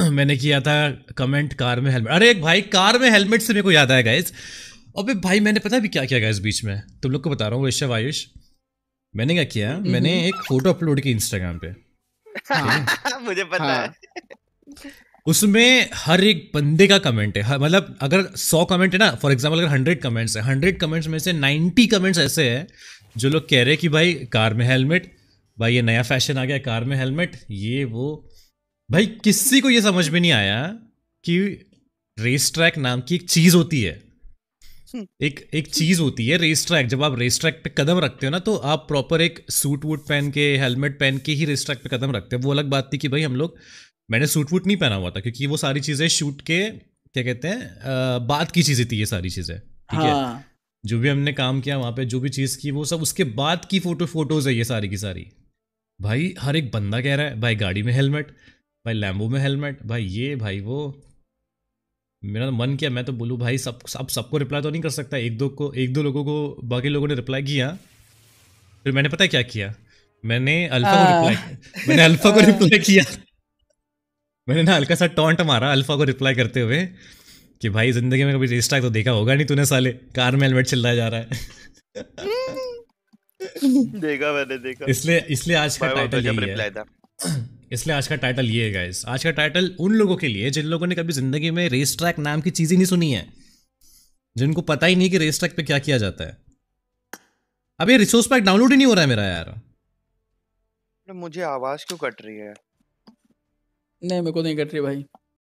मैंने किया था कमेंट कार में हेलमेट अरे एक भाई कार में हेलमेट से मेरे को याद आया गाइज और भाई मैंने पता भी क्या किया इस बीच में तुम लोग को बता रहा हूँ वैश्यव आयुष मैंने क्या किया हम्म। मैंने एक फोटो अपलोड की इंस्टाग्राम पे मुझे पता हाँ। है उसमें हर एक बंदे का कमेंट है मतलब अगर सौ कमेंट है ना फॉर एग्जाम्पल अगर हंड्रेड कमेंट्स है हंड्रेड कमेंट्स में से नाइन्टी कमेंट्स ऐसे है जो लोग कह रहे हैं कि भाई कार में हेलमेट भाई ये नया फैशन आ गया कार में हेलमेट ये वो भाई किसी को ये समझ में नहीं आया कि रेस ट्रैक नाम की एक चीज होती है हम्म। एक एक चीज होती है रेस ट्रैक जब आप रेस ट्रैक पे कदम रखते हो ना तो आप प्रॉपर एक सूट वूट पहन के हेलमेट पहन के ही रेस ट्रैक पे कदम रखते हो वो अलग बात थी कि भाई हम लोग मैंने सूट वूट नहीं पहना हुआ था क्योंकि वो सारी चीजें शूट के क्या कहते हैं बात की चीजें थी ये सारी चीजें ठीक है हाँ। जो भी हमने काम किया वहां पे जो भी चीज़ की वो सब उसके बाद की फोटो फोटोज है ये सारी की सारी भाई हर एक बंदा कह रहा है भाई गाड़ी में हेलमेट भाई लैम्बो में हेलमेट भाई ये भाई वो मेरा तो मन किया मैं तो बोलूँ भाई सब अब सबको रिप्लाई तो नहीं कर सकता एक दो को एक दो लोगों को बाकी लोगों ने रिप्लाई किया फिर मैंने पता है क्या किया मैंने अल्फा को रिप्लाई मैंने अल्फा को रिप्लाई किया मैंने ना हल्का सा टॉन्ट मारा अल्फा को रिप्लाई करते हुए कि भाई जिंदगी में कभी रेस ट्रैक तो देखा होगा नहीं तूने साले कार में हेलमेट चिल्लाया जा रहा है देखा मैंने देखा इसलिए इसलिए आज का टाइटल तो यही है इसलिए आज का टाइटल ये है गाइस आज का टाइटल उन लोगों के लिए जिन लोगों ने कभी जिंदगी में रेस ट्रैक नाम की चीज़ ही नहीं सुनी है जिनको पता ही नहीं कि रेस ट्रैक पे क्या किया जाता है अब ये रिसोर्स पैक डाउनलोड ही नहीं हो रहा है मेरा यार मुझे आवाज़ क्यों कट रही है नहीं मेरे को नहीं कट रही भाई